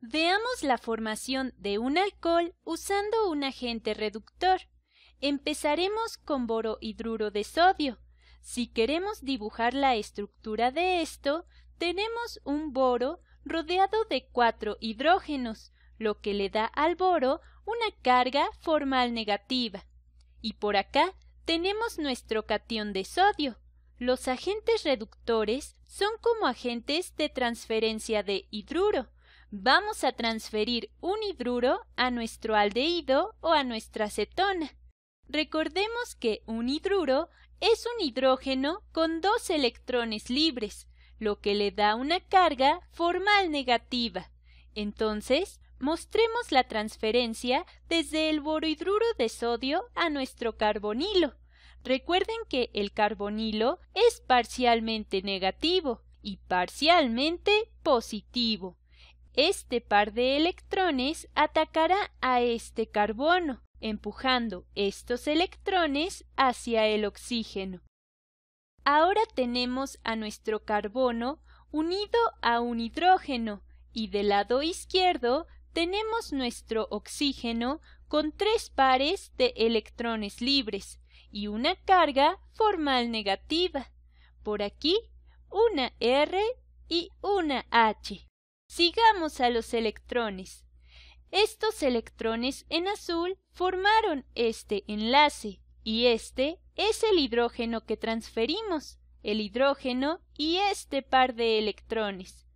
Veamos la formación de un alcohol usando un agente reductor. Empezaremos con borohidruro de sodio. Si queremos dibujar la estructura de esto, tenemos un boro rodeado de cuatro hidrógenos, lo que le da al boro una carga formal negativa. Y por acá tenemos nuestro catión de sodio. Los agentes reductores son como agentes de transferencia de hidruro, vamos a transferir un hidruro a nuestro aldehído o a nuestra acetona. Recordemos que un hidruro es un hidrógeno con dos electrones libres, lo que le da una carga formal negativa. Entonces, mostremos la transferencia desde el borohidruro de sodio a nuestro carbonilo. Recuerden que el carbonilo es parcialmente negativo y parcialmente positivo. Este par de electrones atacará a este carbono, empujando estos electrones hacia el oxígeno. Ahora tenemos a nuestro carbono unido a un hidrógeno y del lado izquierdo tenemos nuestro oxígeno con tres pares de electrones libres y una carga formal negativa. Por aquí una R y una H. Sigamos a los electrones. Estos electrones en azul formaron este enlace y este es el hidrógeno que transferimos, el hidrógeno y este par de electrones.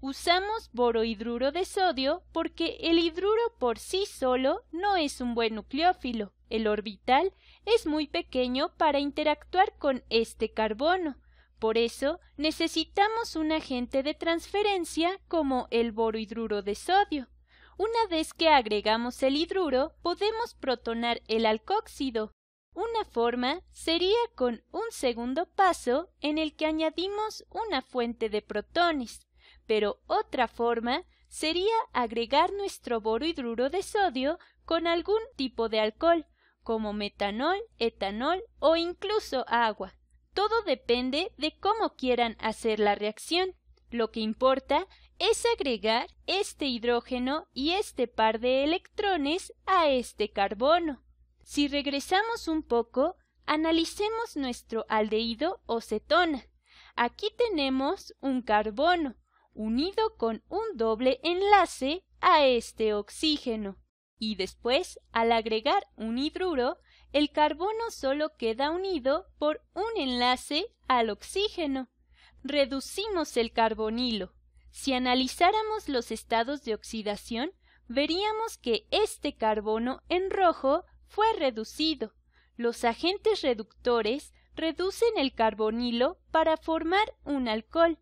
Usamos borohidruro de sodio porque el hidruro por sí solo no es un buen nucleófilo. El orbital es muy pequeño para interactuar con este carbono, por eso necesitamos un agente de transferencia como el borohidruro de sodio. Una vez que agregamos el hidruro, podemos protonar el alcóxido. Una forma sería con un segundo paso en el que añadimos una fuente de protones, pero otra forma sería agregar nuestro borohidruro de sodio con algún tipo de alcohol, como metanol, etanol o incluso agua. Todo depende de cómo quieran hacer la reacción. Lo que importa es agregar este hidrógeno y este par de electrones a este carbono. Si regresamos un poco, analicemos nuestro aldehído o cetona. Aquí tenemos un carbono unido con un doble enlace a este oxígeno. Y después, al agregar un hidruro, el carbono solo queda unido por un enlace al oxígeno. Reducimos el carbonilo. Si analizáramos los estados de oxidación, veríamos que este carbono en rojo fue reducido. Los agentes reductores reducen el carbonilo para formar un alcohol.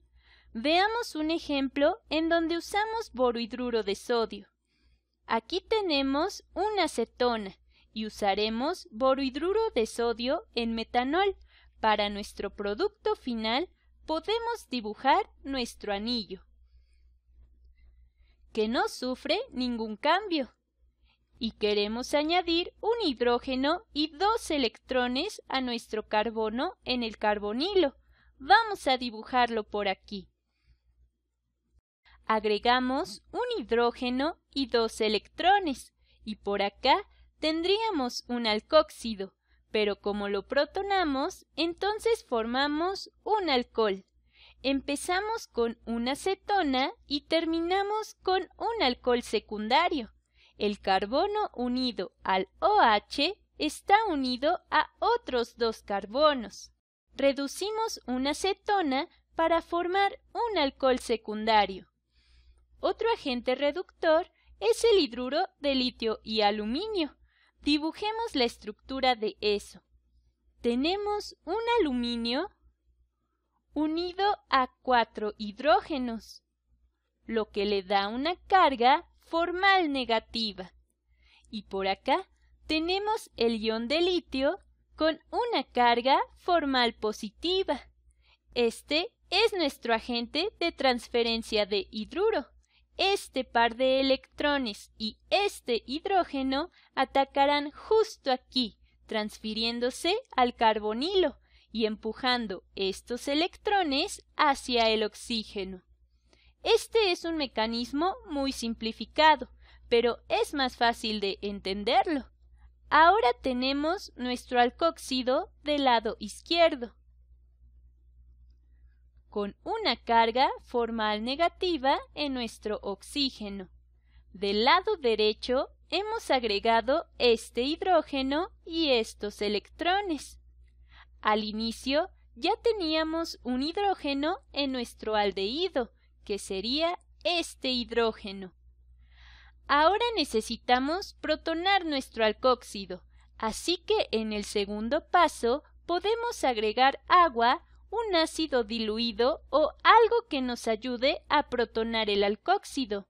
Veamos un ejemplo en donde usamos borohidruro de sodio. Aquí tenemos una acetona y usaremos borohidruro de sodio en metanol. Para nuestro producto final podemos dibujar nuestro anillo, que no sufre ningún cambio. Y queremos añadir un hidrógeno y dos electrones a nuestro carbono en el carbonilo. Vamos a dibujarlo por aquí. Agregamos un hidrógeno y dos electrones y por acá tendríamos un alcóxido, pero como lo protonamos, entonces formamos un alcohol. Empezamos con una acetona y terminamos con un alcohol secundario. El carbono unido al OH está unido a otros dos carbonos. Reducimos una acetona para formar un alcohol secundario. Otro agente reductor es el hidruro de litio y aluminio, Dibujemos la estructura de eso. Tenemos un aluminio unido a cuatro hidrógenos, lo que le da una carga formal negativa. Y por acá tenemos el ion de litio con una carga formal positiva. Este es nuestro agente de transferencia de hidruro este par de electrones y este hidrógeno atacarán justo aquí, transfiriéndose al carbonilo y empujando estos electrones hacia el oxígeno. Este es un mecanismo muy simplificado, pero es más fácil de entenderlo. Ahora tenemos nuestro alcóxido del lado izquierdo con una carga formal negativa en nuestro oxígeno. Del lado derecho hemos agregado este hidrógeno y estos electrones. Al inicio ya teníamos un hidrógeno en nuestro aldehído, que sería este hidrógeno. Ahora necesitamos protonar nuestro alcóxido, así que en el segundo paso podemos agregar agua un ácido diluido o algo que nos ayude a protonar el alcóxido.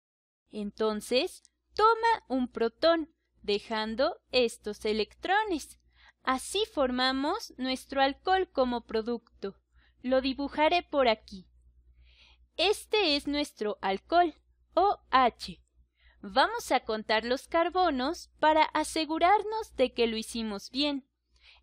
Entonces, toma un protón, dejando estos electrones. Así formamos nuestro alcohol como producto. Lo dibujaré por aquí. Este es nuestro alcohol, OH. Vamos a contar los carbonos para asegurarnos de que lo hicimos bien.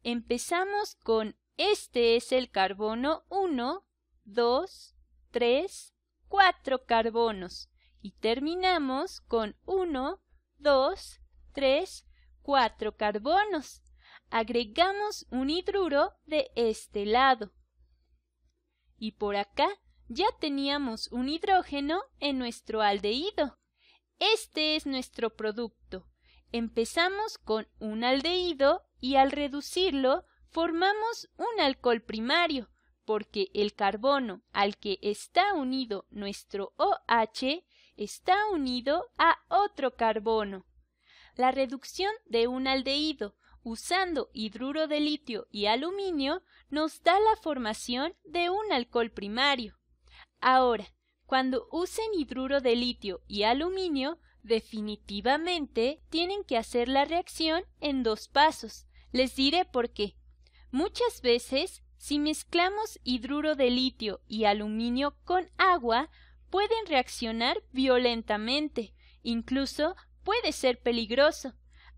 Empezamos con este es el carbono 1, 2, 3, 4 carbonos. Y terminamos con 1, 2, 3, 4 carbonos. Agregamos un hidruro de este lado. Y por acá ya teníamos un hidrógeno en nuestro aldehído. Este es nuestro producto. Empezamos con un aldehído y al reducirlo formamos un alcohol primario, porque el carbono al que está unido nuestro OH está unido a otro carbono. La reducción de un aldehído usando hidruro de litio y aluminio nos da la formación de un alcohol primario. Ahora, cuando usen hidruro de litio y aluminio, definitivamente tienen que hacer la reacción en dos pasos. Les diré por qué. Muchas veces, si mezclamos hidruro de litio y aluminio con agua, pueden reaccionar violentamente, incluso puede ser peligroso.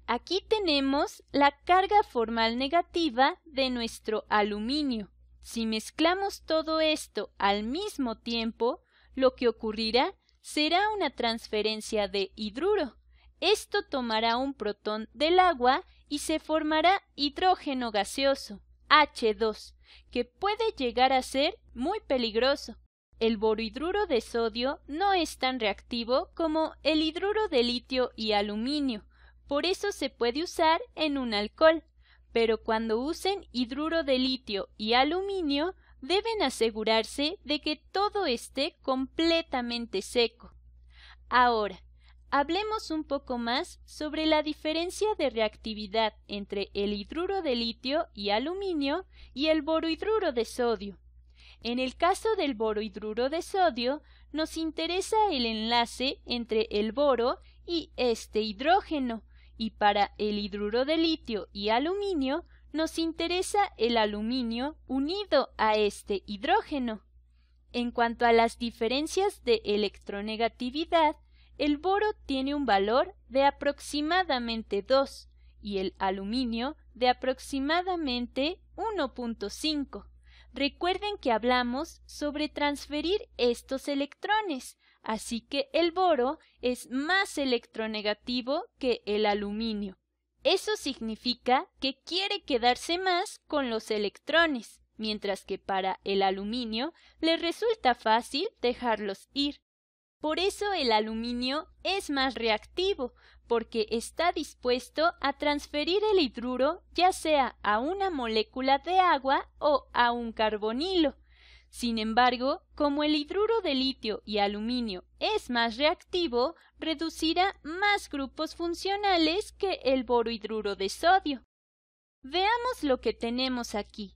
Aquí tenemos la carga formal negativa de nuestro aluminio. Si mezclamos todo esto al mismo tiempo, lo que ocurrirá será una transferencia de hidruro. Esto tomará un protón del agua y se formará hidrógeno gaseoso, H2, que puede llegar a ser muy peligroso. El borhidruro de sodio no es tan reactivo como el hidruro de litio y aluminio, por eso se puede usar en un alcohol. Pero cuando usen hidruro de litio y aluminio, deben asegurarse de que todo esté completamente seco. Ahora, hablemos un poco más sobre la diferencia de reactividad entre el hidruro de litio y aluminio y el borohidruro de sodio. En el caso del borohidruro de sodio, nos interesa el enlace entre el boro y este hidrógeno, y para el hidruro de litio y aluminio, nos interesa el aluminio unido a este hidrógeno. En cuanto a las diferencias de electronegatividad, el boro tiene un valor de aproximadamente 2 y el aluminio de aproximadamente 1.5. Recuerden que hablamos sobre transferir estos electrones, así que el boro es más electronegativo que el aluminio. Eso significa que quiere quedarse más con los electrones, mientras que para el aluminio le resulta fácil dejarlos ir. Por eso el aluminio es más reactivo, porque está dispuesto a transferir el hidruro ya sea a una molécula de agua o a un carbonilo. Sin embargo, como el hidruro de litio y aluminio es más reactivo, reducirá más grupos funcionales que el borohidruro de sodio. Veamos lo que tenemos aquí.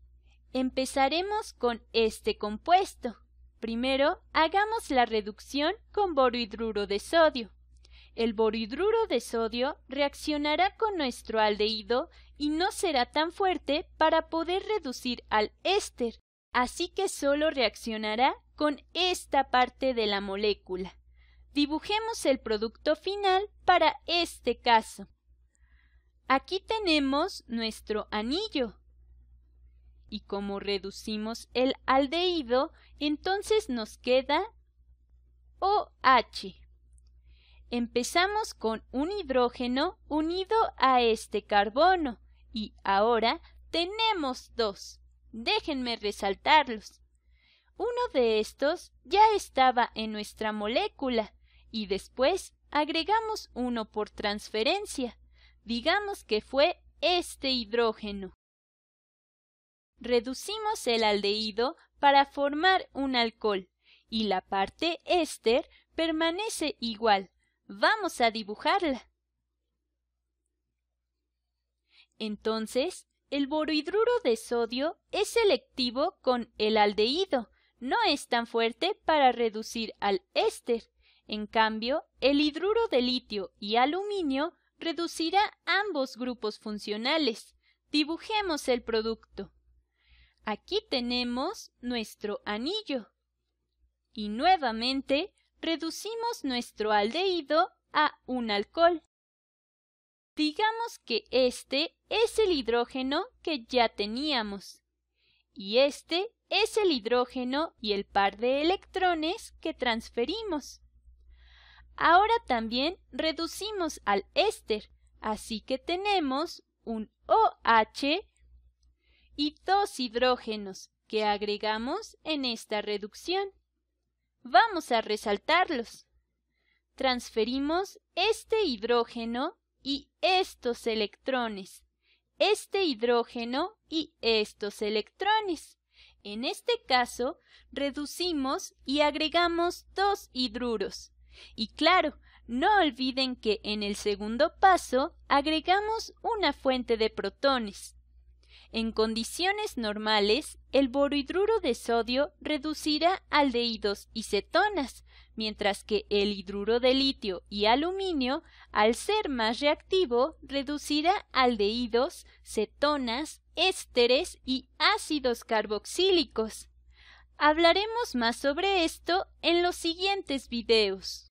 Empezaremos con este compuesto. Primero, hagamos la reducción con borohidruro de sodio. El borohidruro de sodio reaccionará con nuestro aldehído y no será tan fuerte para poder reducir al éster, así que solo reaccionará con esta parte de la molécula. Dibujemos el producto final para este caso. Aquí tenemos nuestro anillo, y como reducimos el aldehído, entonces nos queda OH. Empezamos con un hidrógeno unido a este carbono y ahora tenemos dos. Déjenme resaltarlos. Uno de estos ya estaba en nuestra molécula y después agregamos uno por transferencia. Digamos que fue este hidrógeno. Reducimos el aldehído para formar un alcohol y la parte éster permanece igual. Vamos a dibujarla. Entonces, el borohidruro de sodio es selectivo con el aldehído, no es tan fuerte para reducir al éster. En cambio, el hidruro de litio y aluminio reducirá ambos grupos funcionales. Dibujemos el producto. Aquí tenemos nuestro anillo. Y nuevamente reducimos nuestro aldehído a un alcohol. Digamos que este es el hidrógeno que ya teníamos. Y este es el hidrógeno y el par de electrones que transferimos. Ahora también reducimos al éster, así que tenemos un OH y dos hidrógenos que agregamos en esta reducción. Vamos a resaltarlos. Transferimos este hidrógeno y estos electrones, este hidrógeno y estos electrones. En este caso, reducimos y agregamos dos hidruros. Y claro, no olviden que en el segundo paso agregamos una fuente de protones. En condiciones normales, el borohidruro de sodio reducirá aldehídos y cetonas, mientras que el hidruro de litio y aluminio, al ser más reactivo, reducirá aldehídos, cetonas, ésteres y ácidos carboxílicos. Hablaremos más sobre esto en los siguientes videos.